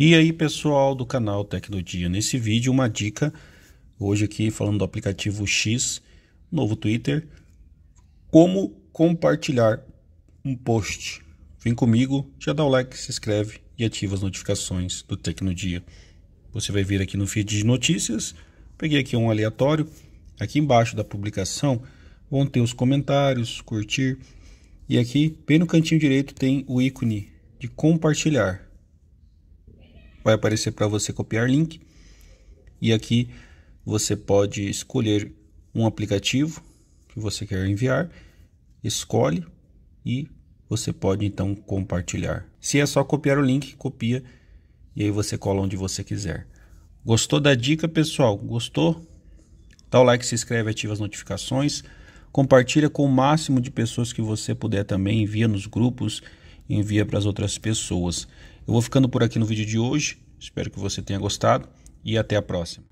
E aí pessoal do canal Tecnodia, nesse vídeo uma dica, hoje aqui falando do aplicativo X, novo Twitter, como compartilhar um post. Vem comigo, já dá o like, se inscreve e ativa as notificações do Tecnodia. Você vai vir aqui no feed de notícias, peguei aqui um aleatório, aqui embaixo da publicação vão ter os comentários, curtir, e aqui bem no cantinho direito tem o ícone de compartilhar vai aparecer para você copiar link. E aqui você pode escolher um aplicativo que você quer enviar, escolhe e você pode então compartilhar. Se é só copiar o link, copia e aí você cola onde você quiser. Gostou da dica, pessoal? Gostou? Dá o like, se inscreve, ativa as notificações, compartilha com o máximo de pessoas que você puder também, envia nos grupos envia para as outras pessoas. Eu vou ficando por aqui no vídeo de hoje, espero que você tenha gostado e até a próxima.